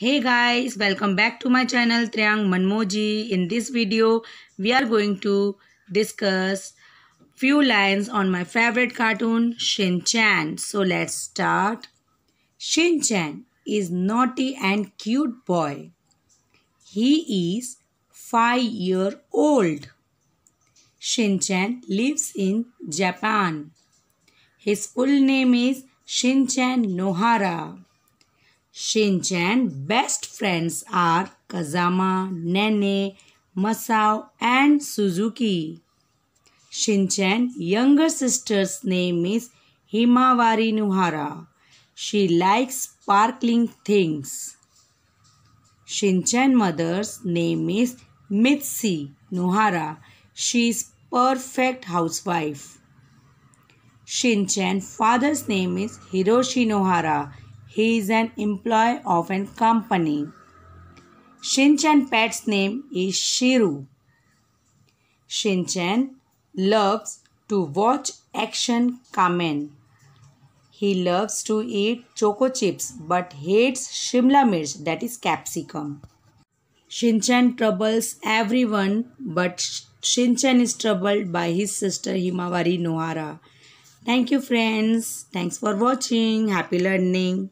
Hey guys, welcome back to my channel Triang Manmoji. In this video, we are going to discuss few lines on my favorite cartoon Shin Chan. So let's start. Shin Chan is naughty and cute boy. He is 5 year old. Shin Chan lives in Japan. His full name is Shin Chan Nohara. Shinchen best friends are Kazama, Nene, Masao and Suzuki. Shinchen younger sister's name is Himawari Nuhara. She likes sparkling things. Shinchen mother's name is Mitsi Nuhara. She is perfect housewife. Shinchen father's name is Hiroshi Nohara. He is an employee of a company. Shinchan pet's name is Shiru. Shinchan loves to watch action in. He loves to eat choco chips but hates shimla mirch that is capsicum. Shinchan troubles everyone but Shinchan is troubled by his sister Himawari Nohara. Thank you friends. Thanks for watching. Happy learning.